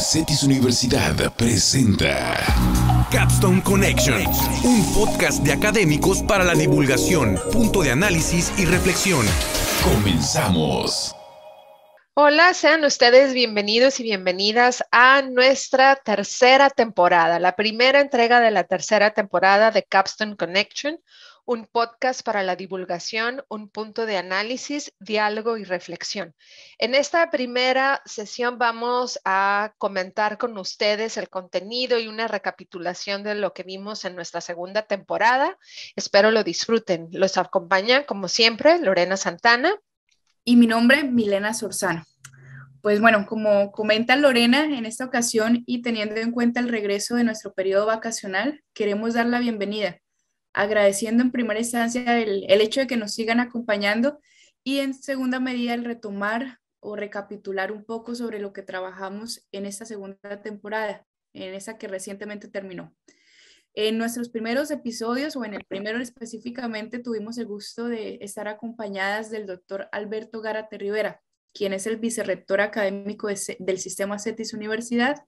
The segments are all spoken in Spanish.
CETIS Universidad presenta Capstone Connection, un podcast de académicos para la divulgación, punto de análisis y reflexión. Comenzamos. Hola, sean ustedes bienvenidos y bienvenidas a nuestra tercera temporada, la primera entrega de la tercera temporada de Capstone Connection, un podcast para la divulgación, un punto de análisis, diálogo y reflexión. En esta primera sesión vamos a comentar con ustedes el contenido y una recapitulación de lo que vimos en nuestra segunda temporada. Espero lo disfruten. Los acompaña, como siempre, Lorena Santana. Y mi nombre, Milena Sorzano. Pues bueno, como comenta Lorena, en esta ocasión y teniendo en cuenta el regreso de nuestro periodo vacacional, queremos dar la bienvenida agradeciendo en primera instancia el, hecho de que nos sigan acompañando y en segunda medida el retomar o recapitular un poco sobre lo que trabajamos en esta segunda temporada, en esa que recientemente terminó. En nuestros primeros episodios, o en el primero específicamente, tuvimos el gusto de estar acompañadas del doctor Alberto Garate Rivera, quien es el vicerrector académico del sistema CETIS Universidad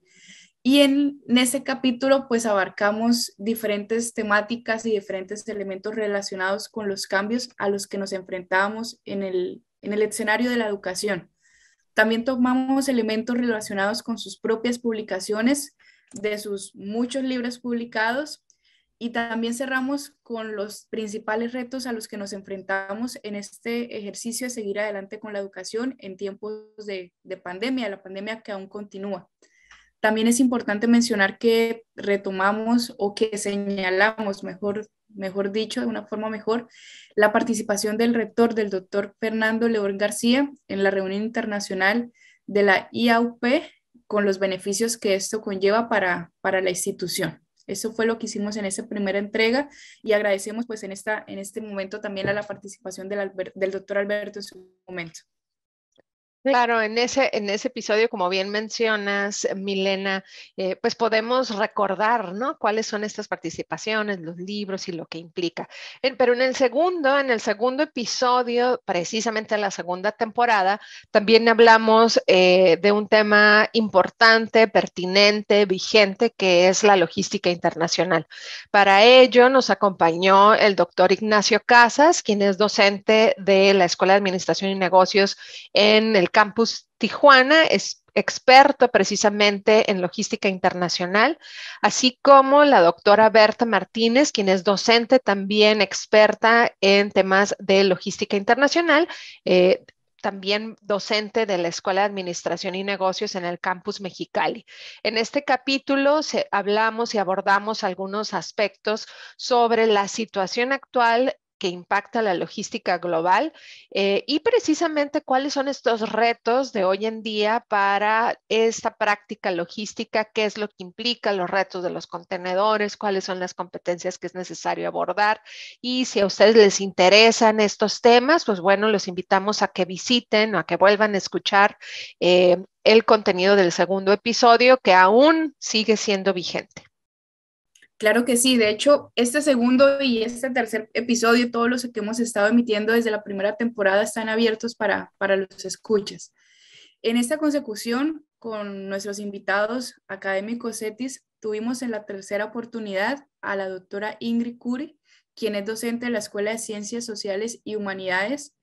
y en, ese capítulo pues abarcamos diferentes temáticas y diferentes elementos relacionados con los cambios a los que nos enfrentábamos en el, escenario de la educación. También tomamos elementos relacionados con sus propias publicaciones, de sus muchos libros publicados, y también cerramos con los principales retos a los que nos enfrentamos en este ejercicio de seguir adelante con la educación en tiempos de, de pandemia, la pandemia que aún continúa. También es importante mencionar que retomamos o que señalamos, mejor, mejor dicho, de una forma mejor, la participación del rector, del doctor Fernando León García, en la reunión internacional de la IAUP con los beneficios que esto conlleva para, la institución. Eso fue lo que hicimos en esa primera entrega y agradecemos pues en, esta, en este momento también a la participación del, del doctor Alberto en su momento. Claro, en ese, en ese episodio, como bien mencionas, Milena, eh, pues podemos recordar, ¿no? Cuáles son estas participaciones, los libros y lo que implica. pero en el segundo, en el segundo episodio, precisamente en la segunda temporada, también hablamos eh, de un tema importante, pertinente, vigente, que es la logística internacional. Para ello nos acompañó el doctor Ignacio Casas, quien es docente de la Escuela de Administración y Negocios en el Campus Tijuana, es experto precisamente en logística internacional, así como la doctora Berta Martínez, quien es docente también experta en temas de logística internacional. Eh, también docente de la Escuela de Administración y Negocios en el Campus Mexicali. En este capítulo hablamos y abordamos algunos aspectos sobre la situación actual que impacta la logística global eh, y precisamente cuáles son estos retos de hoy en día para esta práctica logística, qué es lo que implica los retos de los contenedores, cuáles son las competencias que es necesario abordar. Y si a ustedes les interesan estos temas, pues bueno, los invitamos a que visiten o a que vuelvan a escuchar eh, el contenido del segundo episodio que aún sigue siendo vigente. Claro que sí, de hecho, este segundo y este tercer episodio, todos los que hemos estado emitiendo desde la primera temporada están abiertos para, para los escuchas. En esta consecución, con nuestros invitados académicos ETIS, tuvimos en la tercera oportunidad a la doctora Ingrid Curie, quien es docente de la Escuela de Ciencias Sociales y Humanidades,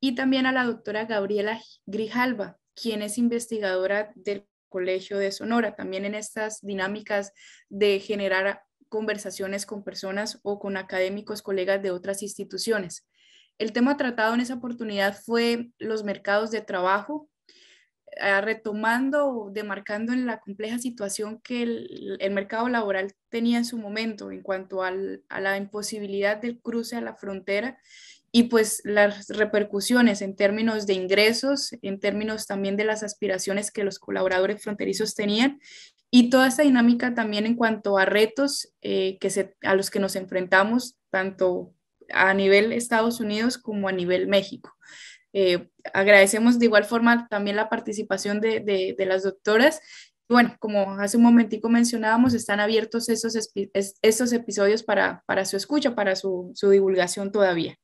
y también a la doctora Gabriela Grijalva, quien es investigadora del Colegio de Sonora, también en estas dinámicas de generar conversaciones con personas o con académicos, colegas de otras instituciones. El tema tratado en esa oportunidad fue los mercados de trabajo, ah, retomando o demarcando en la compleja situación que el, mercado laboral tenía en su momento en cuanto a la imposibilidad del cruce a la frontera y pues las repercusiones en términos de ingresos, en términos también de las aspiraciones que los colaboradores fronterizos tenían y toda esta dinámica también en cuanto a retos eh, que se, a los que nos enfrentamos, tanto a nivel Estados Unidos como a nivel México. Eh, agradecemos de igual forma también la participación de, las doctoras bueno, como hace un momentico mencionábamos, están abiertos esos esos episodios para, para, su escucha, para su divulgación todavía.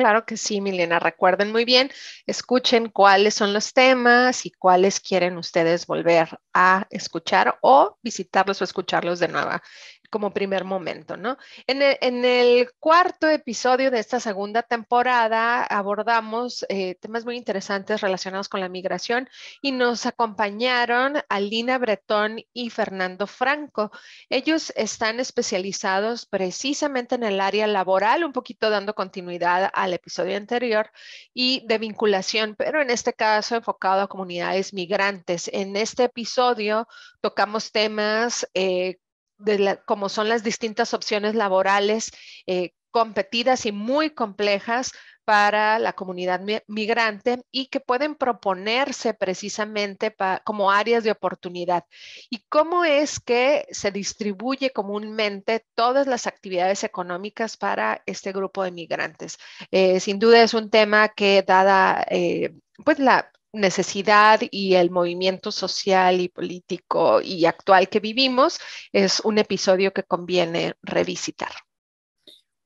Claro que sí, Milena. Recuerden muy bien, escuchen cuáles son los temas y cuáles quieren ustedes volver a escuchar o visitarlos o escucharlos de nueva como primer momento, ¿no? E, en el, cuarto episodio de esta segunda temporada abordamos eh, temas muy interesantes relacionados con la migración y nos acompañaron Alina Bretón y Fernando Franco. Ellos están especializados precisamente en el área laboral, un poquito dando continuidad al episodio anterior y de vinculación, pero en este caso enfocado a comunidades migrantes. En este episodio tocamos temas eh, de como son las distintas opciones laborales eh, competidas y muy complejas para la comunidad migrante y que pueden proponerse precisamente como áreas de oportunidad. ¿Y cómo es que se distribuye comúnmente todas las actividades económicas para este grupo de migrantes? Eh, sin duda es un tema que dada eh, pues la, necesidad y el movimiento social y político y actual que vivimos, es un episodio que conviene revisitar.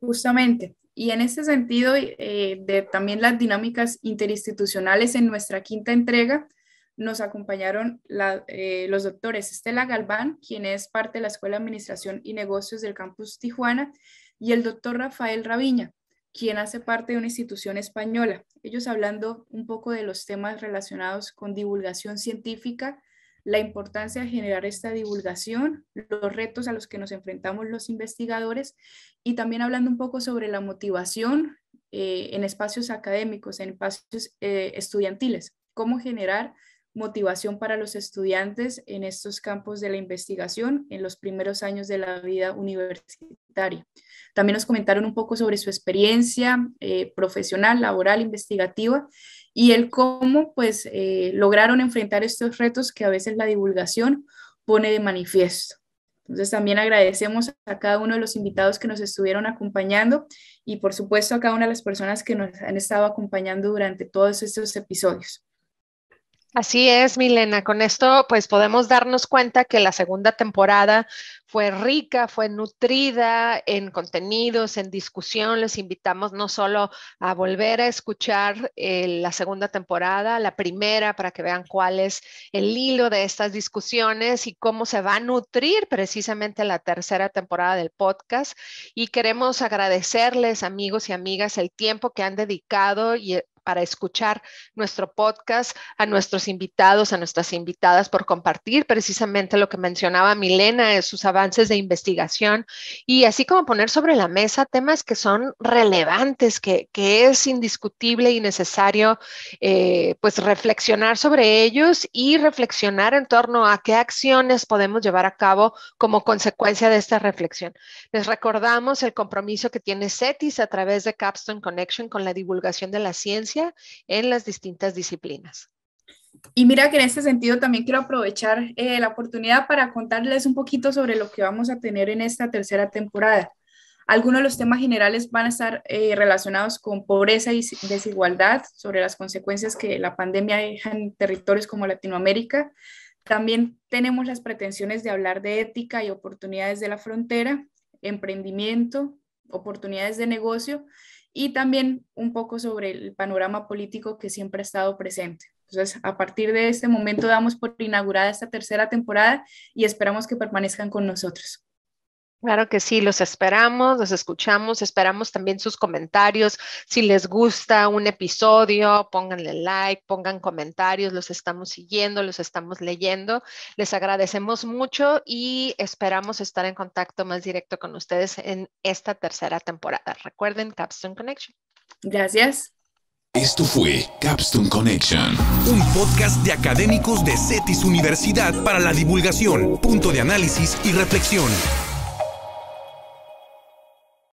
Justamente. Y en ese sentido, eh, de también las dinámicas interinstitucionales en nuestra quinta entrega, nos acompañaron eh, los doctores Estela Galván, quien es parte de la Escuela de Administración y Negocios del Campus Tijuana, y el doctor Rafael Raviña, quien hace parte de una institución española. Ellos hablando un poco de los temas relacionados con divulgación científica, la importancia de generar esta divulgación, los retos a los que nos enfrentamos los investigadores y también hablando un poco sobre la motivación eh, en espacios académicos, en espacios eh, estudiantiles, cómo generar motivación para los estudiantes en estos campos de la investigación en los primeros años de la vida universitaria. También nos comentaron un poco sobre su experiencia eh, profesional, laboral, investigativa y el cómo pues eh, lograron enfrentar estos retos que a veces la divulgación pone de manifiesto. Entonces también agradecemos a cada uno de los invitados que nos estuvieron acompañando y por supuesto a cada una de las personas que nos han estado acompañando durante todos estos episodios. Así es, Milena. Con esto, pues podemos darnos cuenta que la segunda temporada fue rica, fue nutrida en contenidos, en discusión. Les invitamos no solo a volver a escuchar eh, la segunda temporada, la primera, para que vean cuál es el hilo de estas discusiones y cómo se va a nutrir precisamente la tercera temporada del podcast. Y queremos agradecerles, amigos y amigas, el tiempo que han dedicado y para escuchar nuestro podcast, a nuestros invitados, a nuestras invitadas por compartir precisamente lo que mencionaba Milena de eh, sus avances de investigación y así como poner sobre la mesa temas que son relevantes, que, que es indiscutible y necesario eh, pues reflexionar sobre ellos y reflexionar en torno a qué acciones podemos llevar a cabo como consecuencia de esta reflexión. Les recordamos el compromiso que tiene CETIS a través de Capstone Connection con la divulgación de la ciencia en las distintas disciplinas. Y mira que en este sentido también quiero aprovechar eh, la oportunidad para contarles un poquito sobre lo que vamos a tener en esta tercera temporada. Algunos de los temas generales van a estar eh, relacionados con pobreza y desigualdad, sobre las consecuencias que la pandemia deja en territorios como Latinoamérica. También tenemos las pretensiones de hablar de ética y oportunidades de la frontera, emprendimiento, oportunidades de negocio y también un poco sobre el panorama político que siempre ha estado presente. Entonces, a partir de este momento damos por inaugurada esta tercera temporada y esperamos que permanezcan con nosotros. Claro que sí, los esperamos, los escuchamos, esperamos también sus comentarios. Si les gusta un episodio, pónganle like, pongan comentarios, los estamos siguiendo, los estamos leyendo. Les agradecemos mucho y esperamos estar en contacto más directo con ustedes en esta tercera temporada. Recuerden Capstone Connection. Gracias. Esto fue Capstone Connection, un podcast de académicos de CETIS Universidad para la divulgación, punto de análisis y reflexión.